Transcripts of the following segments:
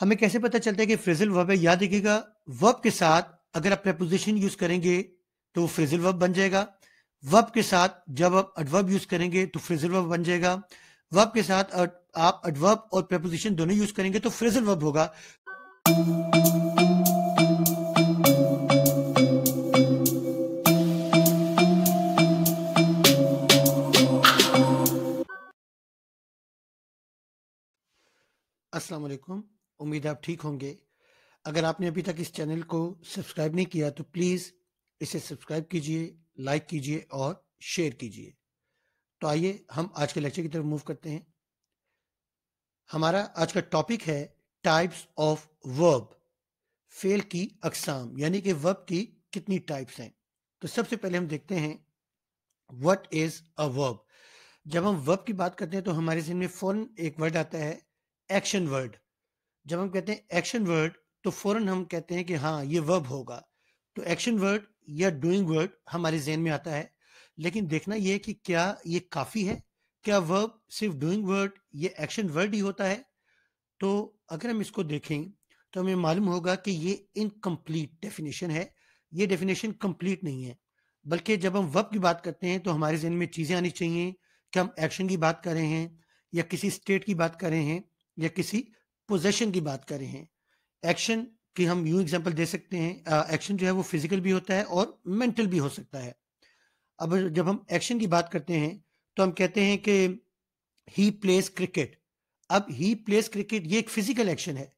हमें कैसे पता चलता है कि फ्रेजल वर्ब है याद रखिएगा वर्ब के साथ अगर आप प्रपोजिशन यूज करेंगे तो फ्रिजल फ्रेजल वर्ब बन जाएगा वर्ब के साथ जब आप अडवर्ब यूज करेंगे तो फ्रेजल वर्ब बन जाएगा वर्ब के साथ आप अडवर्ब और प्रपोजिशन दोनों यूज करेंगे तो फ्रेजल वर्ब होगा अस्सलाम वालेकुम उम्मीद आप ठीक होंगे अगर आपने अभी तक इस चैनल को सब्सक्राइब नहीं किया तो प्लीज़ इसे सब्सक्राइब कीजिए लाइक कीजिए और शेयर कीजिए तो आइए हम आज के लेक्चर की तरफ मूव करते हैं हमारा आज का टॉपिक है टाइप्स ऑफ वर्ब फेल की अकसाम यानी कि वर्ब की कितनी टाइप्स हैं तो सबसे पहले हम देखते हैं वट इज अ वर्ब जब हम वर्ब की बात करते हैं तो हमारे जिन में फौरन एक वर्ड आता है एक्शन वर्ड जब हम कहते हैं एक्शन वर्ड तो फौरन हम कहते हैं कि हाँ ये वर्ब होगा तो एक्शन वर्ड या डूइंग वर्ड हमारे जेन में आता है लेकिन देखना यह है कि क्या ये काफ़ी है क्या वर्ब सिर्फ डूइंग वर्ड ये एक्शन वर्ड ही होता है तो अगर हम इसको देखें तो हमें मालूम होगा कि ये इनकम्प्लीट डेफिनेशन है ये डेफिनेशन कंप्लीट नहीं है बल्कि जब हम वर्ब की बात करते हैं तो हमारे जहन में चीज़ें आनी चाहिए कि हम एक्शन की बात कर रहे हैं या किसी स्टेट की बात कर रहे हैं या किसी पोजेशन की बात कर रहे हैं एक्शन की हम यू एग्जांपल दे सकते हैं एक्शन जो है वो फिजिकल भी होता है और मेंटल भी हो सकता है अब जब हम एक्शन की बात करते हैं तो हम कहते हैं कि ही प्लेस क्रिकेट अब ही प्लेस क्रिकेट ये एक फिजिकल एक्शन है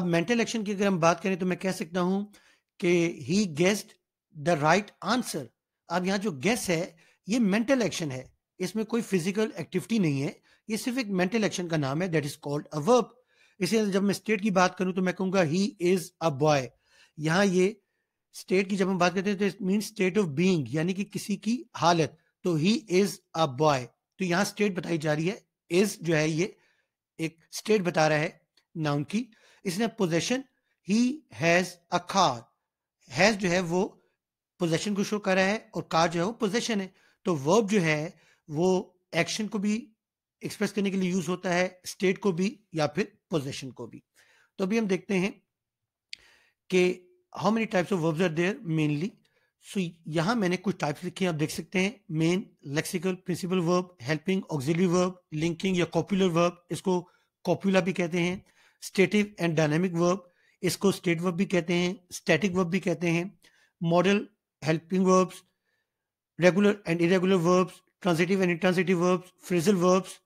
अब मेंटल एक्शन की अगर हम बात करें तो मैं कह सकता हूं कि he guessed the right answer अब यहाँ जो गेस है ये मेंटल एक्शन है इसमें कोई फिजिकल एक्टिविटी नहीं है ये सिर्फ एक मेंटल एक्शन का नाम है that is called a verb इसी जब मैं स्टेट की बात करूं तो मैं कहूंगा ही इज अ बॉय यहाँ ये स्टेट की जब हम बात करते हैं तो it mean state of being यानी कि किसी की हालत तो ही इज अ बॉय तो यहाँ स्टेट बताई जा रही है इज जो है ये एक स्टेट बता रहा है नाउन की इसने possession he has a car has जो है वो पोजेशन को शो कर रहा है और कार जो है वो पोजेशन है तो वर्ब जो है वो एक्शन को भी एक्सप्रेस करने के लिए यूज होता है स्टेट को भी या फिर पोजिशन को भी तो अभी हम देखते हैं कि how many types of verbs are there mainly so यहाँ मैंने कुछ टाइप्स लिखे हैं आप देख सकते हैं main lexical principal verb helping auxiliary verb linking या कॉपुलर वर्ब इसको कॉपुला भी कहते हैं स्टेटिव एंड डायनेमिक वर्ब इसको स्टेट वर्ब भी कहते हैं स्टैटिक वर्ब भी कहते हैं modal helping verbs regular and irregular verbs transitive and intransitive verbs phrasal verbs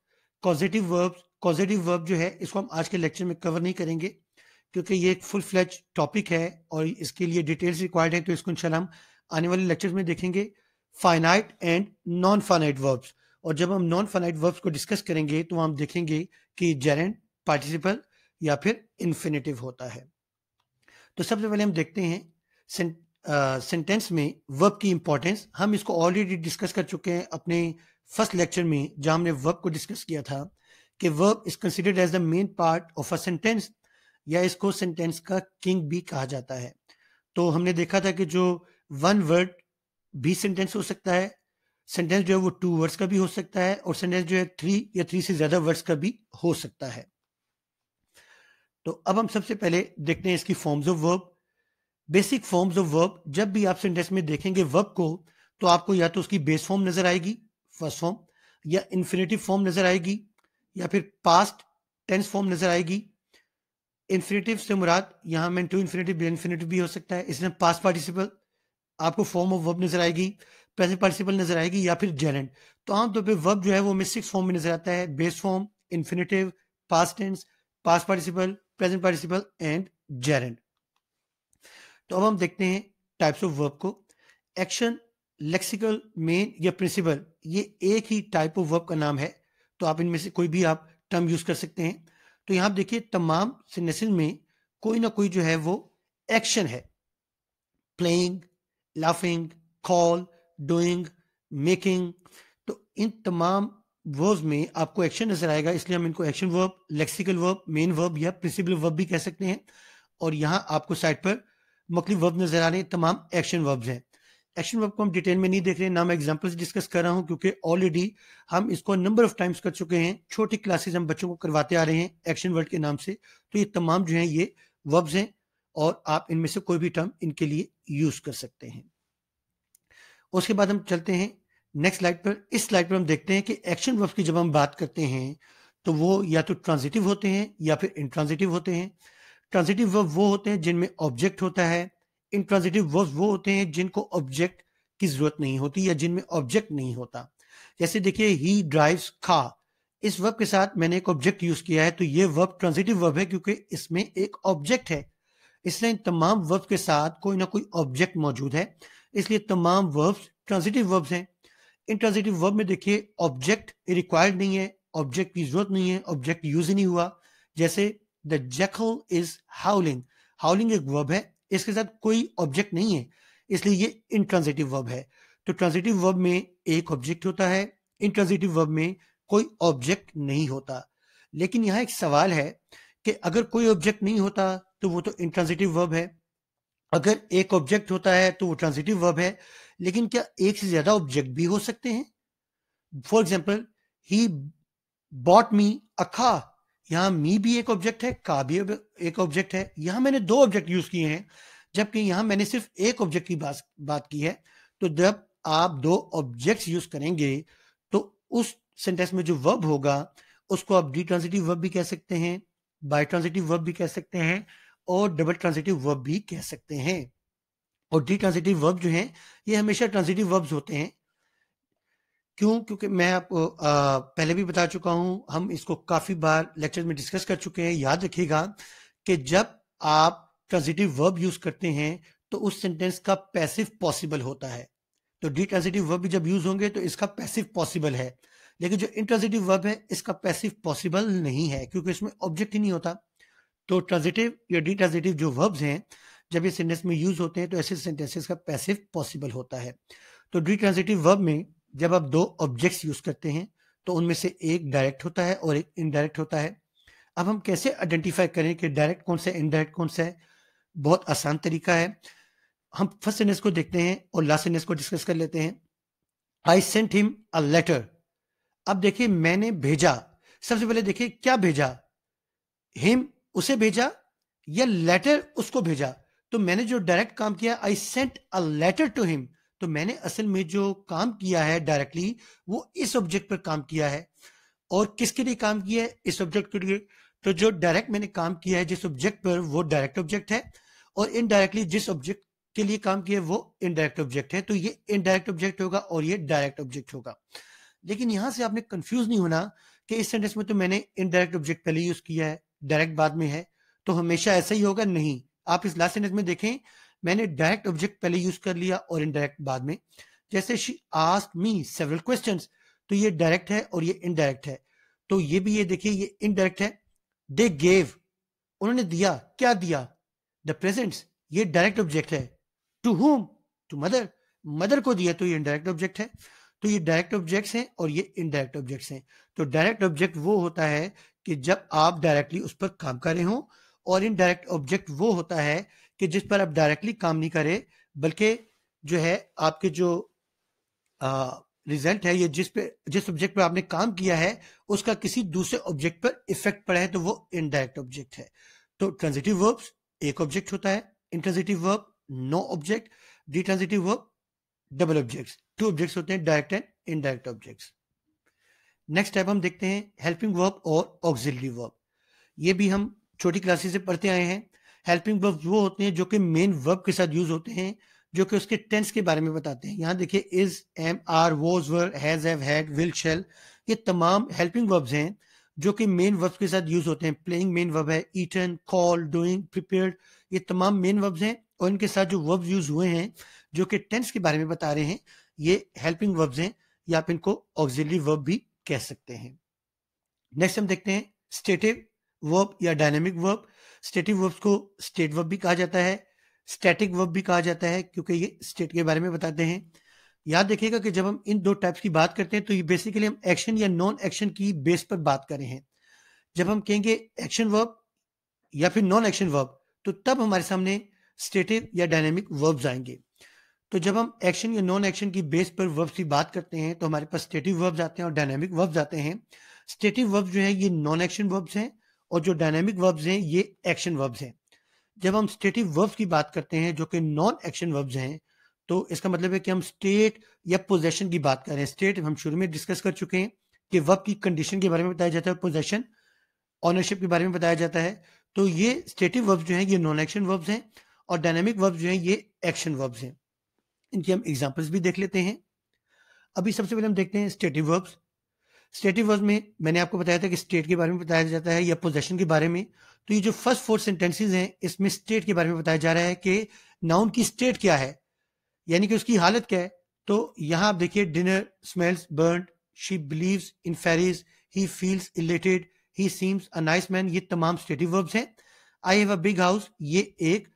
causative verbs causative verb जो है इसको हम आज के लेक्चर में कवर नहीं करेंगे क्योंकि ये एक फुल फ्लैच टॉपिक है और इसके लिए डिटेल्स रिक्वायर्ड है तो इसको इनशाला हम आने वाले लेक्चर में देखेंगे finite and non finite verbs और जब हम नॉन फाइनाइट वर्ब्स को डिस्कस करेंगे तो हम देखेंगे कि जेरेंट पार्टिसिपल या फिर इन्फिनेटिव होता है तो सबसे पहले हम देखते हैं सेंटेंस में वर्ब की इंपॉर्टेंस हम इसको ऑलरेडी डिस्कस कर चुके हैं अपने फर्स्ट लेक्चर में जहां हमने वर्ब को डिस्कस किया था कि verb is considered as the main part of a sentence या इसको सेंटेंस का किंग भी कहा जाता है तो हमने देखा था कि जो वन वर्ड भी सेंटेंस हो सकता है सेंटेंस जो है वो टू वर्ड्स का भी हो सकता है और सेंटेंस जो है थ्री या थ्री से ज्यादा वर्ड्स का भी हो सकता है तो अब हम सबसे पहले देखते हैं इसकी forms of verb basic forms of verb जब भी आप सेंटेंस में देखेंगे वर्ब को तो आपको या तो उसकी बेस फॉर्म नजर आएगी फर्स्ट फॉर्म या इन्फिनेटिव फॉर्म नजर आएगी या फिर पास्ट टेंस फॉर्म नजर आएगी इन्फिनेटिव से मुराद यहां में टू इन्फिनेटिव इन्फिनेटिव भी हो सकता है इसमें पास्ट पार्टिसिपल आपको फॉर्म ऑफ वर्ब नजर आएगी प्रेजेंट पार्टिसिपल नजर आएगी या फिर जेनेंट तो आमतौर पर वर्ब जो है वो हमें फॉर्म में नजर आता है base form infinitive past tense past participle present participle and gerund तो अब हम देखते हैं टाइप्स ऑफ वर्ब को एक्शन लेक्सिकल मेन या प्रिंसिपल ये एक ही टाइप ऑफ वर्ब का नाम है तो आप इनमें से कोई भी आप टर्म यूज कर सकते हैं तो यहां देखिए तमाम सेंटेंसेस में कोई ना कोई जो है वो एक्शन है playing laughing call doing making तो इन तमाम वर्ब्स में आपको एक्शन नजर आएगा इसलिए हम इनको action verb lexical verb main verb या प्रिंसिपल वर्ब भी कह सकते हैं और यहां आपको साइड पर मकली वर्ब नजर आ रहे हैं तमाम एक्शन वर्ब्स हैं एक्शन वर्ब को हम डिटेल में नहीं देख रहे ना मैं एग्जाम्पल्स डिस्कस कर रहा हूँ क्योंकि ऑलरेडी हम इसको नंबर ऑफ टाइम्स कर चुके हैं छोटी क्लासेस हम बच्चों को करवाते आ रहे हैं एक्शन वर्ड के नाम से तो ये तमाम जो है ये वर्ब्स हैं और आप इनमें से कोई भी टर्म इनके लिए यूज कर सकते हैं उसके बाद हम चलते हैं नेक्स्ट स्लाइड पर इस स्लाइड पर हम देखते हैं कि एक्शन वर्ब की जब हम बात करते हैं तो वो या तो ट्रांजिटिव होते हैं या फिर इंट्रांजिटिव होते हैं ट्रांजिटिव वर्ब वो होते हैं जिनमें ऑब्जेक्ट होता है इंट्रांजिटिव वर्ब वो होते हैं जिनको ऑब्जेक्ट की जरूरत नहीं होती या जिनमें ऑब्जेक्ट नहीं होता जैसे देखिए ही ड्राइव्स खा इस वर्ब के साथ मैंने एक ऑब्जेक्ट यूज किया है तो ये वर्ब ट्रांजिटिव वर्ब है क्योंकि इसमें एक ऑब्जेक्ट है इसलिए तमाम वर्ब के साथ कोई ना कोई ऑब्जेक्ट मौजूद है इसलिए तमाम वर्ब्स ट्रांजिटिव वर्ब्स हैं इन ट्रांजिटिव वर्ब में देखिए ऑब्जेक्ट रिक्वायर्ड नहीं है ऑब्जेक्ट की जरूरत नहीं है ऑब्जेक्ट यूज ही नहीं हुआ जैसे the jackal is howling howling एक वर्ब है इसके साथ कोई ऑब्जेक्ट नहीं है इसलिए ये इंट्रांजिटिव वर्ब है तो ट्रांजिटिव वर्ब में एक ऑब्जेक्ट होता है इंट्रांजिटिव वर्ब में कोई ऑब्जेक्ट नहीं होता लेकिन यहाँ एक सवाल है कि अगर कोई ऑब्जेक्ट नहीं होता तो वो तो इंट्रांजिटिव वर्ब है अगर एक ऑब्जेक्ट होता है तो वो ट्रांजिटिव वर्ब है लेकिन क्या एक से ज्यादा ऑब्जेक्ट भी हो सकते हैं for example he bought me a car यहाँ मी भी एक ऑब्जेक्ट है का भी एक ऑब्जेक्ट है यहाँ मैंने दो ऑब्जेक्ट यूज किए हैं जबकि यहाँ मैंने सिर्फ एक ऑब्जेक्ट की बात बात की है तो जब आप दो ऑब्जेक्ट्स यूज करेंगे तो उस सेंटेंस में जो वर्ब होगा उसको आप डी ट्रांसिटिव वर्ब भी कह सकते हैं बाई ट्रांसिटिव वर्ब भी कह सकते हैं और डबल ट्रांसिटिव वर्ब भी कह सकते हैं और डी ट्रांसिटिव वर्ब जो है ये हमेशा ट्रांसिटिव वर्ब्स होते हैं क्यों क्योंकि मैं आपको पहले भी बता चुका हूं हम इसको काफी बार लेक्चर में डिस्कस कर चुके हैं याद रखिएगा कि जब आप ट्रांजिटिव वर्ब यूज करते हैं तो उस सेंटेंस का पैसिव पॉसिबल होता है तो डी ट्रांजिटिव वर्ब भी जब यूज होंगे तो इसका पैसिव पॉसिबल है लेकिन जो इंट्रांजिटिव वर्ब है इसका पैसिव पॉसिबल नहीं है क्योंकि इसमें ऑब्जेक्ट ही नहीं होता तो ट्रांजिटिव या डी ट्रांजिटिव जो वर्ब्स हैं जब ये सेंटेंस में यूज होते हैं तो ऐसे सेंटेंसेस का पैसिव पॉसिबल होता है तो डी ट्रांजिटिव वर्ब में जब आप दो ऑब्जेक्ट्स यूज करते हैं तो उनमें से एक डायरेक्ट होता है और एक इनडायरेक्ट होता है अब हम कैसे आइडेंटिफाई करें कि डायरेक्ट कौन सा है इनडायरेक्ट कौन सा है बहुत आसान तरीका है हम फर्स्ट सेंटेंस को देखते हैं और लास्ट सेंटेंस को डिस्कस कर लेते हैं I sent him a letter अब देखिए मैंने भेजा सबसे पहले देखिए क्या भेजा हिम उसे भेजा या लेटर उसको भेजा तो मैंने जो डायरेक्ट काम किया I sent a letter to him तो मैंने असल में जो काम किया है डायरेक्टली वो इस ऑब्जेक्ट पर काम किया है और किसके लिए काम किया है इस ऑब्जेक्ट के लिए तो जो डायरेक्ट मैंने काम किया है जिस ऑब्जेक्ट पर वो डायरेक्ट ऑब्जेक्ट है और इनडायरेक्टली जिस ऑब्जेक्ट के लिए काम किया है वो इनडायरेक्ट ऑब्जेक्ट है तो ये इनडायरेक्ट ऑब्जेक्ट होगा और ये डायरेक्ट ऑब्जेक्ट होगा लेकिन यहां से आपने कंफ्यूज नहीं होना कि इस सेंटेंस में तो मैंने इनडायरेक्ट ऑब्जेक्ट पहले यूज किया है डायरेक्ट बाद में है तो हमेशा ऐसा ही होगा नहीं आप इस लास्ट सेंटेंस में देखें मैंने डायरेक्ट ऑब्जेक्ट पहले यूज कर लिया और इनडायरेक्ट बाद में जैसे she ask me several question तो ये डायरेक्ट है और ये इनडायरेक्ट है तो ये भी ये देखिए ये इनडायरेक्ट है दे गेव उन्होंने दिया क्या दिया द प्रेजेंट ये डायरेक्ट ऑब्जेक्ट है to whom to mother mother को दिया तो ये इनडायरेक्ट ऑब्जेक्ट है तो ये डायरेक्ट ऑब्जेक्ट्स हैं और ये इनडायरेक्ट ऑब्जेक्ट्स हैं तो डायरेक्ट ऑब्जेक्ट वो होता है कि जब आप डायरेक्टली उस पर काम कर रहे हो और इनडायरेक्ट ऑब्जेक्ट वो होता है कि जिस पर आप डायरेक्टली काम नहीं करें बल्कि जो है आपके जो रिजल्ट है ये जिस पे जिस ऑब्जेक्ट पर आपने काम किया है उसका किसी दूसरे ऑब्जेक्ट पर इफेक्ट पड़ा है तो वो इनडायरेक्ट ऑब्जेक्ट है तो ट्रांजिटिव वर्ब्स एक ऑब्जेक्ट होता है intransitive verb no object ditransitive verb double object two object होते हैं direct and indirect object next type हम देखते हैं हेल्पिंग वर्ब और ऑक्सिलरी वर्ब ये भी हम छोटी क्लासेस से पढ़ते आए हैं हेल्पिंग वर्ब वो होते हैं जो कि मेन वर्ब के साथ यूज होते हैं जो कि उसके टेंस के बारे में बताते हैं यहाँ देखिए is am are was were has have had will shall ये तमाम हेल्पिंग वर्ब्स हैं जो कि मेन वर्ब के साथ यूज होते हैं प्लेइंग मेन वर्ब है ईटन कॉल डूइंग प्रिपेयर्ड ये तमाम मेन वर्ब्स हैं और इनके साथ जो वर्ब्स यूज हुए हैं जो कि टेंस के बारे में बता रहे हैं ये हेल्पिंग वर्ब्स हैं या आप इनको ऑक्सिलरी वर्ब भी कह सकते हैं नेक्स्ट हम देखते हैं स्टेटिव वर्ब या डायनेमिक वर्ब स्टेटिव वर्ब्स को स्टेट वर्ब भी कहा जाता है स्टैटिक वर्ब भी कहा जाता है क्योंकि ये स्टेट के बारे में बताते हैं याद देखिएगा कि जब हम इन दो टाइप्स की बात करते हैं तो ये बेसिकली हम एक्शन या नॉन एक्शन की बेस पर बात कर रहे हैं जब हम कहेंगे एक्शन वर्ब या फिर नॉन एक्शन वर्ब तो तब हमारे सामने स्टेटिव या डायनेमिक वर्ब्स आएंगे तो जब हम एक्शन या नॉन एक्शन की बेस पर वर्ब्स की बात करते हैं तो हमारे पास स्टेटिव वर्ब्स आते हैं और डायनेमिक वर्ब्स आते हैं स्टेटिव वर्ब जो है ये नॉन एक्शन वर्ब्स हैं और जो डायनेमिक वर्ब्स हैं ये एक्शन वर्ब्स हैं जब हम स्टेटिव वर्ब्स की बात करते हैं जो कि नॉन एक्शन वर्ब्स हैं तो इसका मतलब है कि हम स्टेट या पोजेशन की बात कर रहे हैं स्टेट हम शुरू में डिस्कस कर चुके हैं कि वर्ब की कंडीशन के बारे में बताया जाता है और पोजेशन ऑनरशिप के बारे में बताया जाता है तो ये स्टेटिव वर्ब्स जो है ये नॉन एक्शन वर्ब्स हैं और डायनेमिक वर्ब्स जो है ये एक्शन वर्ब्स हैं इनकी हम एग्जाम्पल्स भी देख लेते हैं अभी सबसे पहले हम देखते हैं स्टेटिव वर्ब्स स्टेटिव वर्ब में मैंने आपको बताया था कि स्टेट के बारे में बताया जाता है या पोजेशन के बारे में तो ये जो फर्स्ट फोर सेंटेंसेज हैं इसमें स्टेट के बारे में बताया जा रहा है कि नाउन की स्टेट क्या है यानी कि उसकी हालत क्या है तो यहाँ आप देखिए dinner smells burn she believe in fairies he feels elated he seems a nice man ये तमाम स्टेटिव वर्ब्स हैं I have a big house ये एक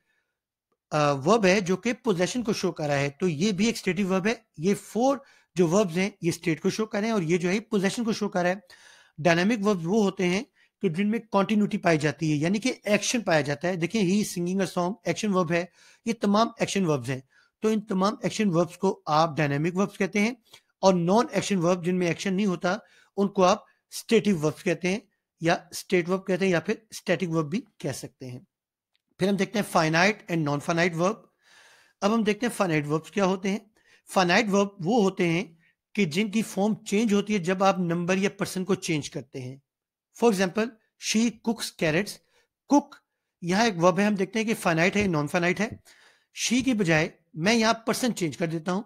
वर्ब है जो कि पोजेशन को शो कर रहा है तो ये भी एक स्टेटिव वर्ब है ये फोर जो वर्ब्स हैं ये स्टेट को शो कर रहे हैं और ये जो है पोजेशन को शो कर रहा है डायनामिक वर्ब्स वो होते हैं कि जिनमें कॉन्टिन्यूटी पाई जाती है यानी कि एक्शन पाया जाता है देखिए he singing a song action verb है ये तमाम एक्शन वर्ब्स हैं तो इन तमाम एक्शन वर्ब्स को आप डायनेमिक वर्ब्स कहते हैं और नॉन एक्शन वर्ब जिनमें एक्शन नहीं होता उनको आप स्टेटिव वर्ब्स कहते हैं या स्टेट वर्ब कहते हैं या फिर स्टैटिक वर्ब भी कह सकते हैं फिर हम देखते हैं finite and non finite verb अब हम देखते हैं फाइनाइट वर्ब्स क्या होते हैं फाइनाइट वर्ब वो होते हैं कि जिनकी फॉर्म चेंज होती है जब आप नंबर या पर्सन को चेंज करते हैं for example she cooks carrots cook यहाँ एक वर्ब है हम देखते हैं कि फाइनाइट है नॉन फाइनाइट है शी की बजाय मैं यहाँ पर्सन चेंज कर देता हूँ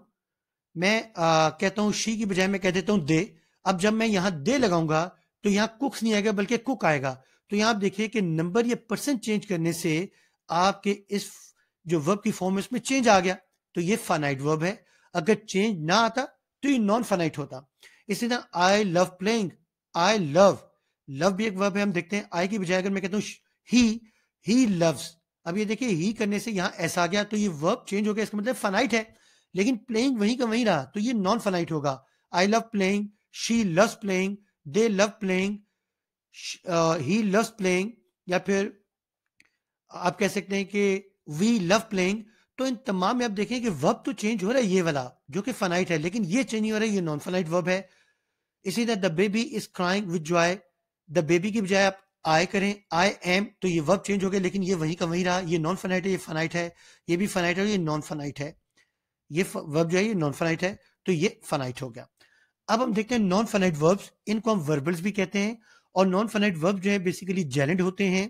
मैं आ, कहता हूँ शी की बजाय मैं कह देता हूँ दे अब जब मैं यहाँ दे लगाऊंगा तो यहाँ कुक्स नहीं आएगा बल्कि कुक आएगा तो यहाँ आप देखिए कि नंबर या पर्सन चेंज करने से आपके इस जो वर्ब की फॉर्म है उसमें चेंज आ गया तो ये फाइनाइट वर्ब है अगर चेंज ना आता तो ये नॉन फाइनाइट होता इसी तरह I love playing I love love भी एक वर्ब है हम देखते हैं आई की बजाय अगर मैं कहता हूँ ही ही लव्स अब ये देखिए ही करने से यहाँ ऐसा आ गया तो ये वर्ब चेंज हो गया इसका मतलब फनाइट है लेकिन प्लेइंग वहीं का वहीं रहा तो ये नॉन फनाइट होगा I love playing she love playing they love playing he love playing या फिर आप कह सकते हैं कि वी लव प्लेइंग तो इन तमाम में आप देखें कि वर्ब तो चेंज हो रहा है ये वाला जो कि फनाइट है लेकिन ये चेंज नहीं हो रहा है ये नॉन फनाइट वर्ब है इसी तरह the baby is crying with joy the baby की बजाय आप आई करें आई एम तो ये वर्ब चेंज हो गया लेकिन ये वही का वही रहा ये नॉन फनाइट है ये फनाइट है ये भी फनाइट है ये नॉन फनाइट है ये वर्ब जो है ये नॉन फनाइट है तो ये फनाइट हो गया अब हम देखते हैं नॉन फनाइट वर्ब्स इनको हम वर्बल्स भी कहते हैं और नॉन फनाइट वर्ब जो है बेसिकली जेनेड होते हैं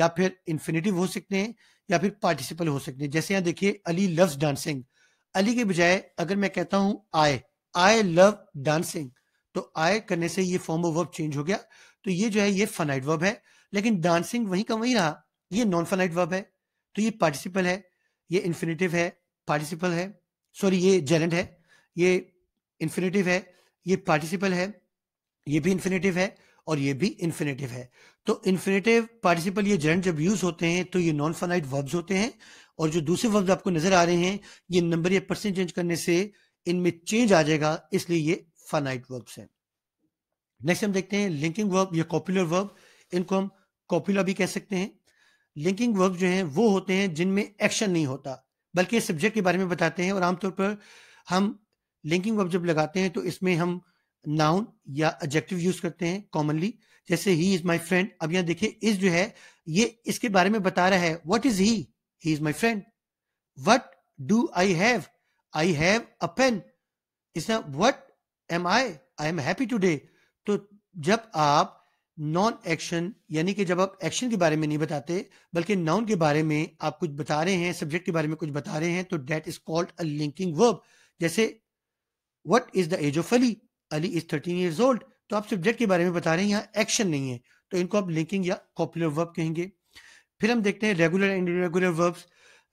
या फिर इन्फिनेटिव हो सकते हैं या फिर पार्टिसिपल हो सकते हैं जैसे यहाँ देखिए अली लव डांसिंग अली के बजाय अगर मैं कहता हूं आई आई लव डांसिंग तो आई करने से ये फॉर्म ऑफ वर्ब चेंज हो गया तो ये जो है ये फनाइट वर्ब है लेकिन डांसिंग वहीं का वहीं रहा ये नॉन फनाइट वर्ब है तो ये पार्टिसिपल है ये इन्फिनेटिव है पार्टिसिपल है सॉरी ये जेरेंट है ये इन्फिनेटिव है ये पार्टिसिपल है ये भी इन्फिनेटिव है और ये भी इन्फिनेटिव है तो इन्फिनेटिव पार्टिसिपल ये जेंट जब यूज होते हैं तो ये नॉन फाइनाइट वर्ब्स होते हैं और जो दूसरे वर्ब्स आपको नजर आ रहे हैं ये नंबर या पर्सन चेंज करने से इनमें चेंज आ जाएगा इसलिए ये फाइनाइट वर्ब्स हैं नेक्स्ट हम देखते हैं लिंकिंग वर्ब या कॉपुलर वर्ब इनको हम कॉपुलर भी कह सकते हैं लिंकिंग वर्ब जो है वो होते हैं जिनमें एक्शन नहीं होता बल्कि सब्जेक्ट के बारे में बताते हैं और आमतौर पर हम लिंकिंग वर्ब जब लगाते हैं तो इसमें हम नाउन या एडजेक्टिव यूज करते हैं कॉमनली जैसे ही इज माई फ्रेंड अब यहां देखिए इज जो है ये इसके बारे में बता रहा है what is he he is my friend what do I have I have a pen इसमें what am I I am happy today तो जब आप नॉन एक्शन यानी कि जब आप एक्शन के बारे में नहीं बताते बल्कि नाउन के बारे में आप कुछ बता रहे हैं सब्जेक्ट के बारे में कुछ बता रहे हैं तो that is called a linking verb जैसे what is the age of Ali Ali is thirteen years old तो आप सब्जेक्ट के बारे में बता रहे हैं यहाँ एक्शन नहीं है तो इनको आप लिंकिंग या कॉपुलर वर्ब कहेंगे फिर हम देखते हैं regular and irregular verbs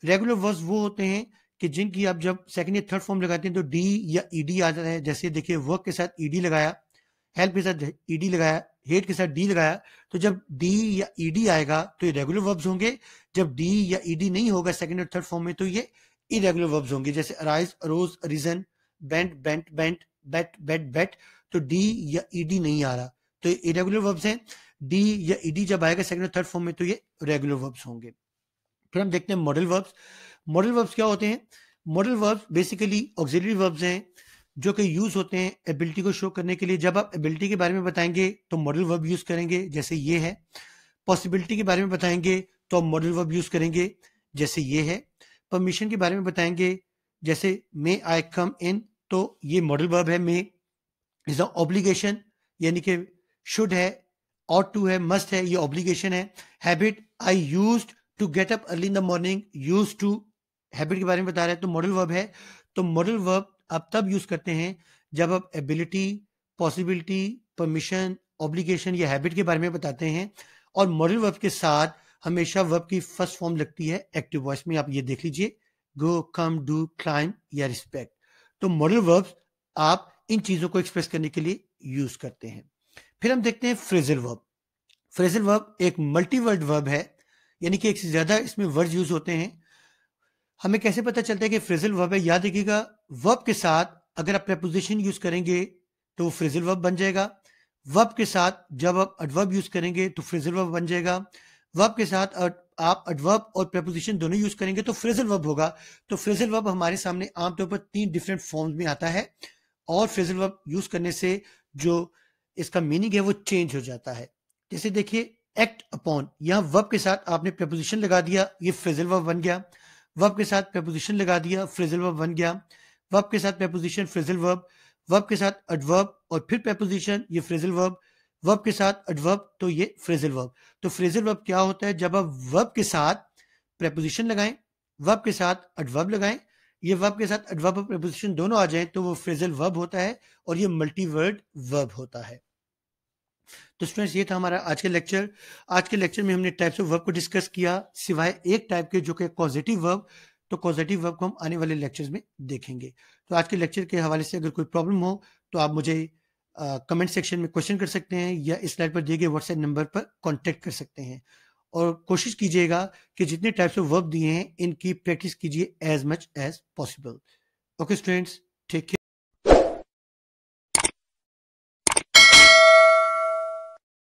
regular verbs वो होते हैं कि जिनकी आप जब सेकेंड या थर्ड फॉर्म लगाते हैं तो डी या ईडी e आ जाता है जैसे देखिए वर्क के साथ ईडी e लगाया हेल्प के साथ ईडी e लगाया हेड के साथ डी लगाया तो जब डी या ईडी आएगा तो ये रेगुलर वर्ब्स होंगे जब डी या ईडी नहीं होगा सेकेंड और थर्ड फॉर्म में तो ये इरेगुलर वर्ब्स होंगे जैसे arise arose arisen bent bent bent bet bet bet तो डी या ईडी e नहीं आ रहा तो इरेगुलर वर्ब्स हैं डी या ईडी e जब आएगा सेकंड और थर्ड फॉर्म में तो ये रेगुलर वर्ब्स होंगे फिर हम देखते हैं मॉडल वर्ब्स मॉडल वर्ब्स क्या होते हैं modal verbs basically auxiliary verbs हैं जो कि यूज होते हैं एबिलिटी को शो करने के लिए जब आप एबिलिटी के बारे में बताएंगे तो मॉडल वर्ब यूज करेंगे जैसे ये है पॉसिबिलिटी के बारे में बताएंगे तो आप मॉडल वर्ब यूज करेंगे जैसे ये है परमिशन के बारे में बताएंगे जैसे मे आई कम इन तो ये मॉडल वर्ब है मे इज ऑब्लिगेशन यानी कि शुड है ऑट टू है मस्ट है ये ऑब्लिगेशन है habit I use to get up early in the morning use to habit के बारे में बता रहे हैं तो मॉडल वर्ब है तो मॉडल वर्ब आप तब यूज करते हैं जब आप एबिलिटी पॉसिबिलिटी परमिशन ऑब्लिगेशन या हैबिट के बारे में बताते हैं और मॉडल वर्ब के साथ हमेशा वर्ब की फर्स्ट फॉर्म लगती है एक्टिव वॉइस में आप ये देख लीजिए गो कम डू क्लाइम या रिस्पेक्ट तो मॉडल वर्ब आप इन चीजों को एक्सप्रेस करने के लिए यूज करते हैं फिर हम देखते हैं फ्रेजल वर्ब फ्रेजल वर्ब एक मल्टीवर्ड वर्ब है यानी कि एक से ज्यादा इसमें वर्ड यूज होते हैं हमें कैसे पता चलता है कि फ्रेजल वर्ब है याद रखिएगा वर्ब के साथ अगर आप प्रपोजिशन यूज करेंगे तो वो फ्रेजल वर्ब बन जाएगा वर्ब के साथ जब आप एडवर्ब यूज करेंगे तो फ्रेजल वर्ब बन जाएगा वर्ब के साथ आप एडवर्ब और प्रपोजिशन दोनों यूज करेंगे तो फ्रेजल वर्ब होगा तो फ्रेजल वर्ब हमारे सामने आमतौर पर तीन डिफरेंट फॉर्म्स में आता है और फ्रेजल वर्ब यूज करने से जो इसका मीनिंग है वो चेंज हो जाता है जैसे देखिए एक्ट अपॉन यहाँ वर्ब के साथ आपने प्रपोजिशन लगा दिया ये फ्रेजल वर्ब बन गया वर्ब के साथ प्रपोजिशन लगा दिया फ्रेजल वर्ब बन गया वर्ब के साथ प्रपोजिशन फ्रेजल वर्ब वर्ब के साथ एडवर्ब और फिर प्रपोजिशन ये फ्रेजल वर्ब वर्ब के साथ एडवर्ब तो ये फ्रेजल वर्ब तो फ्रेजल वर्ब क्या होता है जब आप वर्ब के साथ प्रेपोजिशन लगाएं वर्ब के साथ एडवर्ब लगाएं ये वर्ब के साथ एडवर्ब और प्रेपोजिशन दोनों आ जाएं तो वो फ्रेजल वर्ब होता है और ये मल्टीवर्ड वर्ब होता है तो स्टूडेंट्स ये था हमारा आज का लेक्चर आज के लेक्चर में हमने टाइप्स ऑफ वर्ब को डिस्कस किया सिवाय एक टाइप के जो कि पॉजिटिव वर्ब तो पॉजिटिव वर्ब को हम आने वाले लेक्चर्स में देखेंगे तो आज के लेक्चर के हवाले से अगर कोई प्रॉब्लम हो तो आप मुझे कमेंट सेक्शन में क्वेश्चन कर सकते हैं या इस स्लाइड पर दिए गए व्हाट्सएप नंबर पर कॉन्टेक्ट कर सकते हैं और कोशिश कीजिएगा कि जितने टाइप्स ऑफ वर्क दिए हैं इनकी प्रैक्टिस कीजिए as much as possible okay students take care